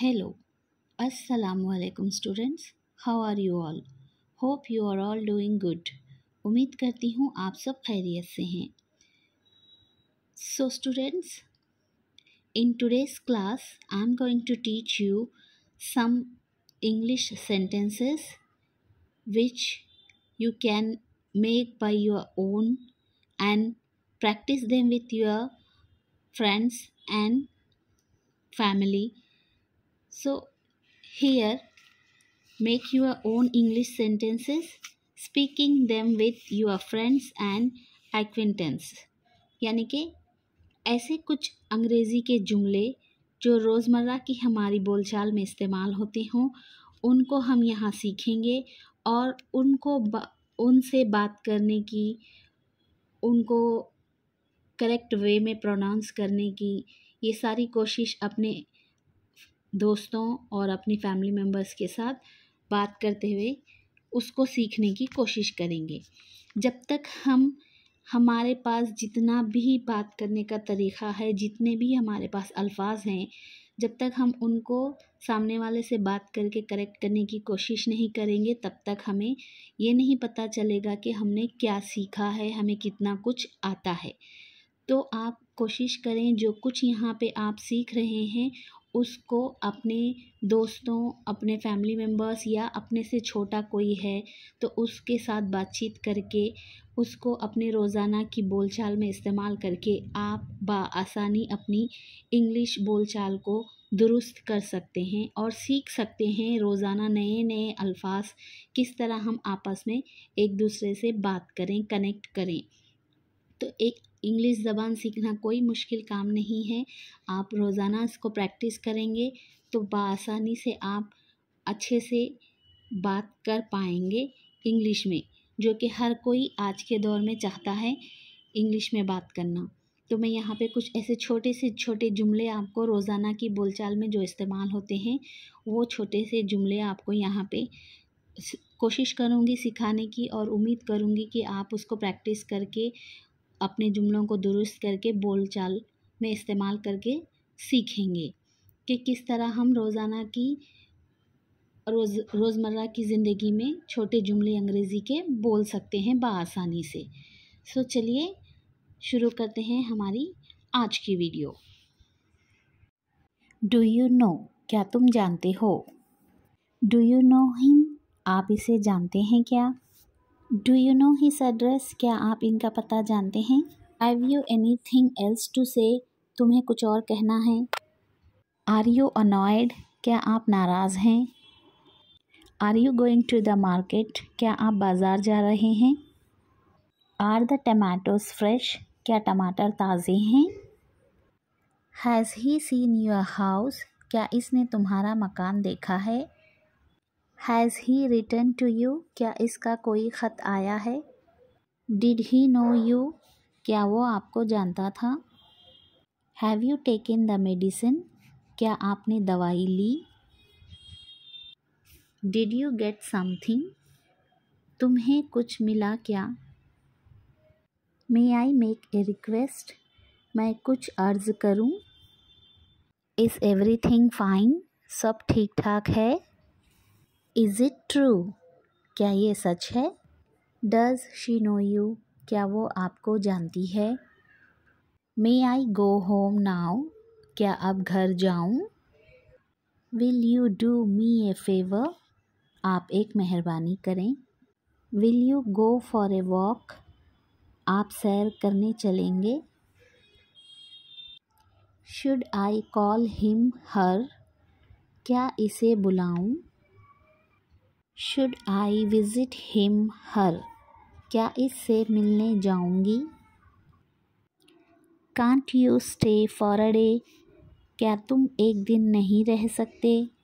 Hello अस्सलाम वालेकुम students how are you all hope you are all doing good उम्मीद करती हूँ आप सब खैरियत से हैं so students in today's class I am going to teach you some English sentences which you can make by your own and practice them with your friends and family So here make your own English sentences speaking them with your friends and acquaintance यानी कि ऐसे कुछ अंग्रेज़ी के जुमले जो रोज़मर्रा की हमारी बोलचाल में इस्तेमाल होते हों उनको हम यहाँ सीखेंगे और उनको बा, उनसे बात करने की उनको करेक्ट वे में प्रोनाउंस करने की ये सारी कोशिश अपने दोस्तों और अपनी फैमिली मेम्बर्स के साथ बात करते हुए उसको सीखने की कोशिश करेंगे जब तक हम हमारे पास जितना भी बात करने का तरीक़ा है जितने भी हमारे पास अल्फाज हैं जब तक हम उनको सामने वाले से बात करके करेक्ट करने की कोशिश नहीं करेंगे तब तक हमें ये नहीं पता चलेगा कि हमने क्या सीखा है हमें कितना कुछ आता है तो आप कोशिश करें जो कुछ यहाँ पे आप सीख रहे हैं उसको अपने दोस्तों अपने फैमिली मेम्बर्स या अपने से छोटा कोई है तो उसके साथ बातचीत करके उसको अपने रोज़ाना की बोलचाल में इस्तेमाल करके आप आसानी अपनी इंग्लिश बोलचाल को दुरुस्त कर सकते हैं और सीख सकते हैं रोज़ाना नए नए अल्फाज किस तरह हम आपस में एक दूसरे से बात करें कनेक्ट करें तो एक इंग्लिश ज़बान सीखना कोई मुश्किल काम नहीं है आप रोज़ाना इसको प्रैक्टिस करेंगे तो बसानी से आप अच्छे से बात कर पाएंगे इंग्लिश में जो कि हर कोई आज के दौर में चाहता है इंग्लिश में बात करना तो मैं यहाँ पे कुछ ऐसे छोटे से छोटे जुमले आपको रोज़ाना की बोलचाल में जो इस्तेमाल होते हैं वो छोटे से जुमले आपको यहाँ पे कोशिश करूँगी सिखाने की और उम्मीद करूँगी कि आप उसको प्रैक्टिस करके अपने जुमलों को दुरुस्त करके बोलचाल में इस्तेमाल करके सीखेंगे कि किस तरह हम रोज़ाना की रोज़ रोज़मर्रा की ज़िंदगी में छोटे जुमले अंग्रेज़ी के बोल सकते हैं बसानी से सो चलिए शुरू करते हैं हमारी आज की वीडियो डू यू नो क्या तुम जानते हो डू यू नो हिम आप इसे जानते हैं क्या do you know his address क्या आप इनका पता जानते हैं I you any thing else to say तुम्हें कुछ और कहना है आर यू अनॉयड क्या आप नाराज़ हैं are you going to the market क्या आप बाज़ार जा रहे हैं आर द टमाटोज फ्रेश क्या टमाटर ताज़े हैं has he seen your house क्या इसने तुम्हारा मकान देखा है has he return to you क्या इसका कोई ख़त आया है डिड ही नो यू क्या वो आपको जानता था have you taken the medicine क्या आपने दवाई ली डिड यू गेट समथिंग तुम्हें कुछ मिला क्या मे आई मेक ए रिक्वेस्ट मैं कुछ अर्ज़ करूं? इज़ एवरी थिंग फ़ाइन सब ठीक ठाक है इज़ इट ट्रू क्या ये सच है डज शी नो यू क्या वो आपको जानती है मे आई गो होम नाउ क्या अब घर जाऊँ will you do me a favour आप एक मेहरबानी करें will you go for a walk आप सैर करने चलेंगे should I call him her क्या इसे बुलाऊं should I visit him her क्या इससे मिलने जाऊंगी can't you stay for a day क्या तुम एक दिन नहीं रह सकते